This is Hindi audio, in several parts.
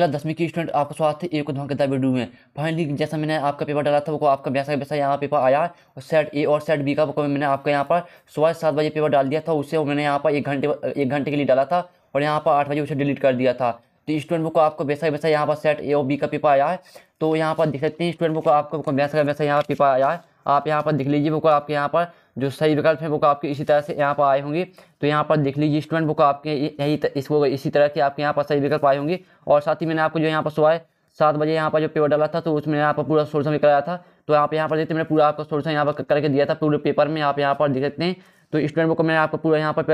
क्लास दसवीं की स्टूडेंट आपका स्वागत है एक को धमाकेदार वीडियो में फाइनली जैसा मैंने आपका पेपर डाला था वो आपका बैसा बैसा यहाँ पेपर आया और सेट ए और सेट बी का वो मैंने आपका यहाँ पर सुबह सात बजे पेपर डाल दिया था उसे मैंने यहाँ पर एक घंटे एक घंटे के लिए डाला था और यहाँ पर आठ बजे उसे डिलीट कर दिया था तो स्टूडेंट बुक को आपको वैसा वैसा यहाँ पर सेट ए और बी का पेपर आया है तो यहाँ पर देख सकते हैं स्टूडेंट बुक को आपको वैसा वैसा यहाँ पेपर आया है आप यहाँ पर देख लीजिए बुक आपके यहाँ पर जो सही विकल्प है वो आपके इसी तरह से यहाँ पर आए होंगे तो यहाँ पर देख लीजिए स्टूडेंट बुक आपके यही इसको इसी तरह के आपके यहाँ पर सही विकल्प आए होंगे और साथ ही मैंने आपको जो यहाँ पर सुबह सात बजे यहाँ पर जो पेपर डाला था तो उसमें यहाँ पर पूरा भी कराया था तो आप यहाँ पर देखते मैंने पूरा आपका सोर्सन यहाँ पर करके दिया था पूरे पेपर में आप यहाँ पर देख सकते हैं तो स्टूडेंट बुक मैंने आपको पूरा यहाँ पर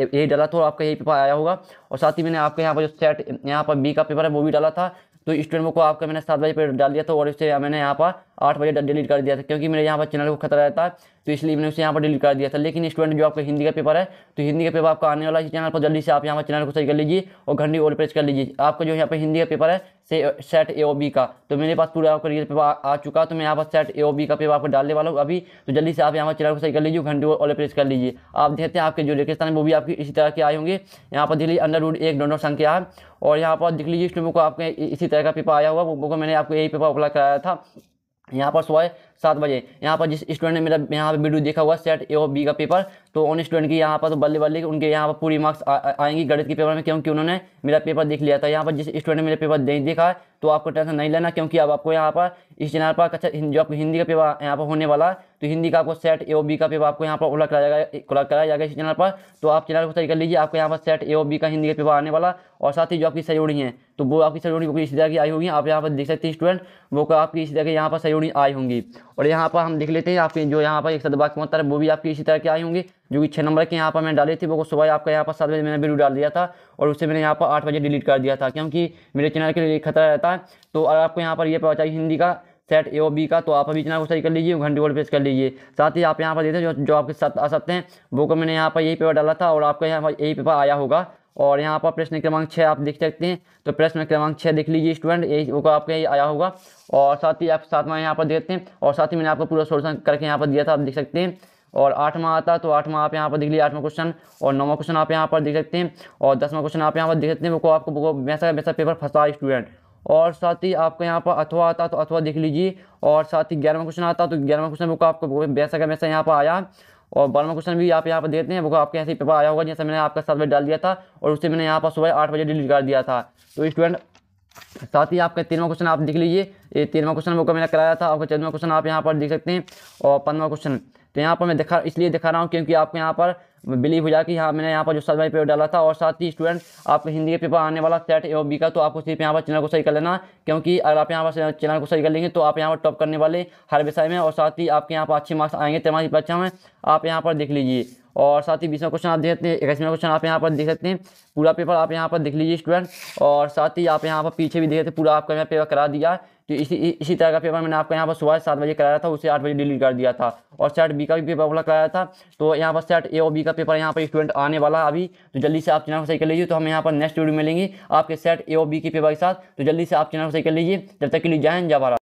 यही डाला था और आपका यही पेपर आया होगा और साथ ही मैंने आपके यहाँ पर जो सेट यहाँ पर बी का पेपर है वो भी डाला था तो स्टूडेंट को आपका मैंने सात बजे पर डाल दिया था और इसे मैंने यहाँ पर आठ बजे डिलीट कर दिया था क्योंकि मेरे यहाँ पर चैनल को खतरा रहता है तो इसलिए मैंने उसे यहाँ पर डिलीट कर दिया था लेकिन स्टूडेंट जो आपका हिंदी का पेपर है तो हिंदी का पेपर आपका आने वाला है चैनल पर जल्दी से आप यहाँ पर चैनल को सही कर लीजिए और घंटी ओल प्रेस कर लीजिए आपका जो यहाँ पर हिंदी का पेपर है से सेट ए ओ बी का तो मेरे पास पूरा आपका रियल पेपर आ, आ चुका तो मैं यहाँ पर सेट ए ओ बी का पेपर आपको डालने वाला हूँ अभी तो जल्दी से आप यहाँ पर चैनल को सही कर लीजिए घंटे और प्रेस कर लीजिए आप देखते हैं आपके जो रेगिस्तान है वो भी आपकी इसी तरह के आए होंगे यहाँ पर दिल्ली अंडर रूड एक डोनर संख्या है और यहाँ पर दिख लीजिए स्टूडेंट को आपके इसी तरह का पेपर आया हुआ वो मैंने आपको यही पेपर अप्लाई कराया था यहाँ पर सुबह सात बजे यहाँ पर जिस स्टूडेंट ने मेरा यहाँ पर वीडियो देखा हुआ सेट ए बी का पेपर तो उन स्टूडेंट की यहाँ पर तो बल्ले बल्ले उनके यहाँ पर पूरी मार्क्स आएंगी गणित के पेपर में क्योंकि उन्होंने मेरा पेपर देख लिया था यहाँ पर जिस स्टूडेंट ने मेरा पेपर नहीं देखा है तो आपको टेंशन नहीं लेना क्योंकि अब आपको यहाँ पर इस चैनल पर कच्चा जो आपको हिंदी का पेपर यहाँ पर होने वाला तो हिंदी का आपको सेट ए बी का पेपर आपको यहाँ पर उलट कराया जाएगा उलट कराया जाएगा इस चैनल पर तो आप चैनल को सही कर लीजिए आपको यहाँ पर सेट ए बी का हिंदी का पेपर आने वाला और साथ ही जो आपकी उड़ी हैं तो वो आपकी सहयोगी बुक इस तरह की आई होगी आप यहाँ पर देख सकते हैं स्टूडेंट वो आपकी इसी तरह के यहाँ पर सहयोगी आई होंगी और यहाँ पर हम देख लेते हैं आपके जो यहाँ पर एक सदबाग की मतलब वो भी आपकी इसी तरह की आई होंगी जो कि छः नंबर के यहाँ पर मैंने डाली थी वो सुबह आपका यहाँ पर सात बजे मैंने वीडियो डाल दिया था और उससे मैंने यहाँ पर आठ बजे डिलीट कर दिया था क्योंकि मेरे चैनल के लिए खतरा रहता है तो अगर आपको यहाँ पर ये चाहिए हिंदी का सेट ए बी का तो आप अभी को सही कर लीजिए घंटे वोट पेज कर लीजिए साथ ही आप यहाँ पर देते हैं जो जो आपके साथ आ सकते हैं वो को मैंने यहाँ पर यही पेपर डाला था और आपका यहाँ पर यही पेपर आया होगा और यहाँ पर प्रश्न क्रमांक छः आप देख सकते हैं तो प्रश्न क्रमांक छः देख लीजिए स्टूडेंट ये वो आपके आया होगा और साथ ही आप सातवां यहाँ पर देखते हैं और साथ ही मैंने आपको पूरा सोल्यूशन करके यहाँ पर दिया था आप देख सकते हैं और आठवां आता तो आठवां आप यहाँ पर देख लीजिए आठवां क्वेश्चन और नौवां क्वेश्चन आप यहाँ पर देख सकते हैं और दसवां क्वेश्चन आप यहाँ पर देख सकते हैं वो आपको वैसा वैसा पेपर फंसा स्टूडेंट और साथ ही आपको यहाँ पर अथवा आता तो अथवा देख लीजिए और साथ ही ग्यारहवां क्वेश्चन आता तो ग्यारहवा क्वेश्चन बुक आपको वैसा का वैसा यहाँ पर आया और बारहवा क्वेश्चन भी आप यहाँ पर देते हैं वो आपके ऐसे पेपर आया होगा जैसे मैंने आपका सब्जेक्ट बजे डाल दिया था और उसे मैंने यहाँ पर सुबह आठ बजे डिलीट कर दिया था तो स्टूडेंट साथ ही आपका तीनवा क्वेश्चन आप देख लीजिए ये तीनवा क्वेश्चन वो मैंने कराया था आपका चौदहवा क्वेश्चन आप यहाँ पर देख सकते हैं और पंद्रह क्वेश्चन तो यहाँ पर मैं दिखा इसलिए दिखा रहा हूँ क्योंकि आपको यहाँ पर बिलीव हो जाए कि हाँ मैंने यहाँ पर जो सर्वे पेपर डाला था और साथ ही स्टूडेंट आपके हिंदी के पेपर आने वाला सेट ए बी का तो आपको सिर्फ यहाँ पर चैनल को सही कर लेना क्योंकि अगर आप यहाँ पर चैनल को सही कर लेंगे तो आप यहाँ पर टॉप करने वाले हर विषय में और साथ ही आपके यहाँ पर अच्छे मार्क्स आएंगे तेरह परीक्षा में आप यहाँ पर देख लीजिए और साथ ही बीसवा क्वेश्चन आप देख सकते हैं इक्कीसवा क्वेश्चन आप यहाँ पर देख सकते हैं पूरा पेपर आप यहाँ पर देख लीजिए स्टूडेंट और साथ ही आप यहाँ पर पीछे भी देख सकते पूरा आपका मैं पेपर करा दिया तो इसी इसी तरह का पेपर मैंने आपको यहाँ पर सुबह सात बजे कराया था उसे आठ बजे डिलीट कर दिया था और सेट बी का भी पेपर वाला कराया था तो यहाँ पर सेट ए और बी का पेपर यहाँ पर स्टूडेंट आने वाला अभी तो जल्दी से आप चैनल को सही कर लीजिए तो हम यहाँ पर नेक्स्ट वीडियो मिलेंगे आपके सेट ए और बी के पेपर के साथ तो जल्दी से आप चैनल को सही कर लीजिए जब तक के लिए जय जवाहर